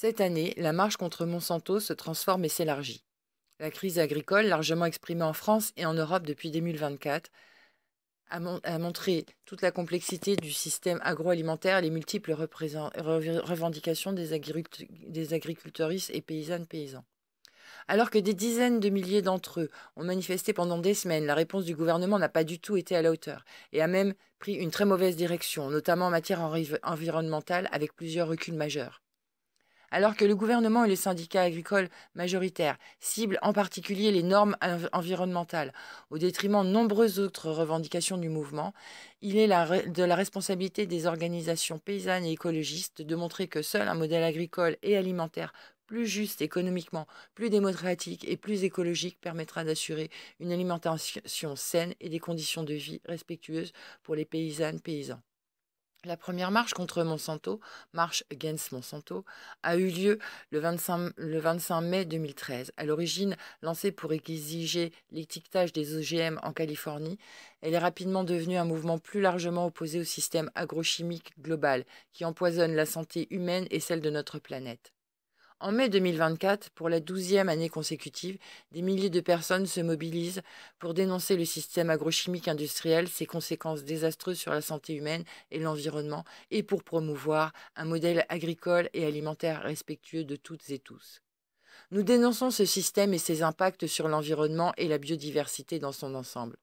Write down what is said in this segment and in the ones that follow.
Cette année, la marche contre Monsanto se transforme et s'élargit. La crise agricole, largement exprimée en France et en Europe depuis 2024, a, montré toute la complexité du système agroalimentaire et les multiples revendications des, agriculturistes et paysannes-paysans. Alors que des dizaines de milliers d'entre eux ont manifesté pendant des semaines, la réponse du gouvernement n'a pas du tout été à la hauteur et a même pris une très mauvaise direction, notamment en matière environnementale, avec plusieurs reculs majeurs. Alors que le gouvernement et les syndicats agricoles majoritaires ciblent en particulier les normes environnementales, au détriment de nombreuses autres revendications du mouvement, il est de la responsabilité des organisations paysannes et écologistes de montrer que seul un modèle agricole et alimentaire plus juste économiquement, plus démocratique et plus écologique permettra d'assurer une alimentation saine et des conditions de vie respectueuses pour les paysannes paysans. La première marche contre Monsanto, Marche Against Monsanto, a eu lieu le 25, mai 2013. À l'origine lancée pour exiger l'étiquetage des OGM en Californie, elle est rapidement devenue un mouvement plus largement opposé au système agrochimique global qui empoisonne la santé humaine et celle de notre planète. En mai 2024, pour la douzième année consécutive, des milliers de personnes se mobilisent pour dénoncer le système agrochimique industriel, ses conséquences désastreuses sur la santé humaine et l'environnement, et pour promouvoir un modèle agricole et alimentaire respectueux de toutes et tous. Nous dénonçons ce système et ses impacts sur l'environnement et la biodiversité dans son ensemble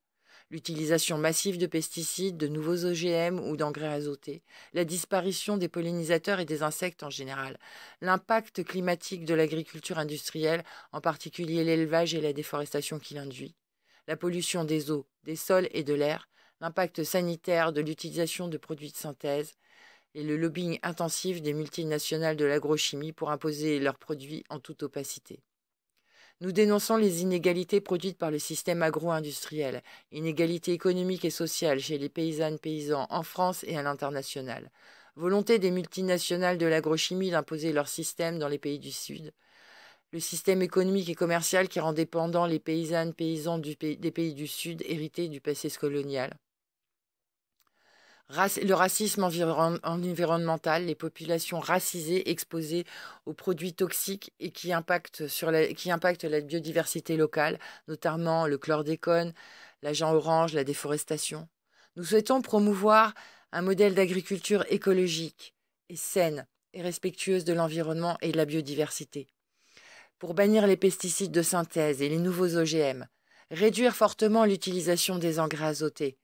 l'utilisation massive de pesticides, de nouveaux OGM ou d'engrais azotés, la disparition des pollinisateurs et des insectes en général, l'impact climatique de l'agriculture industrielle, en particulier l'élevage et la déforestation qu'il induit, la pollution des eaux, des sols et de l'air, l'impact sanitaire de l'utilisation de produits de synthèse et le lobbying intensif des multinationales de l'agrochimie pour imposer leurs produits en toute opacité. Nous dénonçons les inégalités produites par le système agro-industriel, inégalités économiques et sociales chez les paysannes paysans en France et à l'international, volonté des multinationales de l'agrochimie d'imposer leur système dans les pays du Sud, le système économique et commercial qui rend dépendants les paysannes paysans des pays du Sud hérités du passé colonial, le racisme environnemental, les populations racisées exposées aux produits toxiques et qui impactent, qui impactent la biodiversité locale, notamment le chlordécone, l'agent orange, la déforestation. Nous souhaitons promouvoir un modèle d'agriculture écologique et saine et respectueuse de l'environnement et de la biodiversité. Pour bannir les pesticides de synthèse et les nouveaux OGM, réduire fortement l'utilisation des engrais azotés,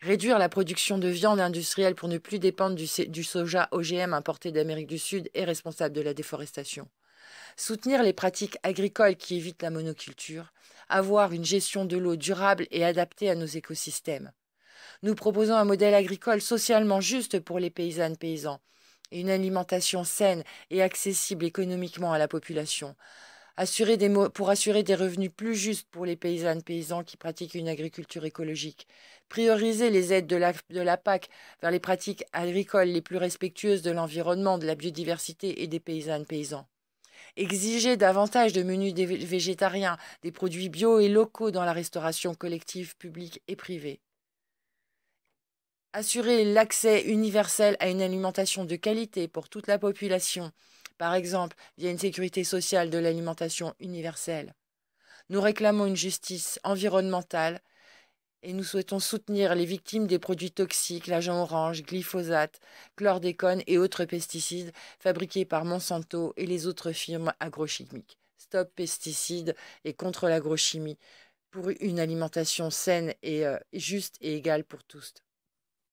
réduire la production de viande industrielle pour ne plus dépendre du, soja OGM importé d'Amérique du Sud et responsable de la déforestation soutenir les pratiques agricoles qui évitent la monoculture, avoir une gestion de l'eau durable et adaptée à nos écosystèmes. Nous proposons un modèle agricole socialement juste pour les paysannes paysans, et une alimentation saine et accessible économiquement à la population, pour assurer des revenus plus justes pour les paysannes paysans qui pratiquent une agriculture écologique, prioriser les aides de la, PAC vers les pratiques agricoles les plus respectueuses de l'environnement, de la biodiversité et des paysannes paysans. Exiger davantage de menus végétariens, des produits bio et locaux dans la restauration collective, publique et privée. Assurer l'accès universel à une alimentation de qualité pour toute la population, par exemple via une sécurité sociale de l'alimentation universelle. Nous réclamons une justice environnementale et nous souhaitons soutenir les victimes des produits toxiques, l'agent orange, glyphosate, chlordécone et autres pesticides fabriqués par Monsanto et les autres firmes agrochimiques. Stop pesticides et contre l'agrochimie pour une alimentation saine et euh, juste et égale pour tous.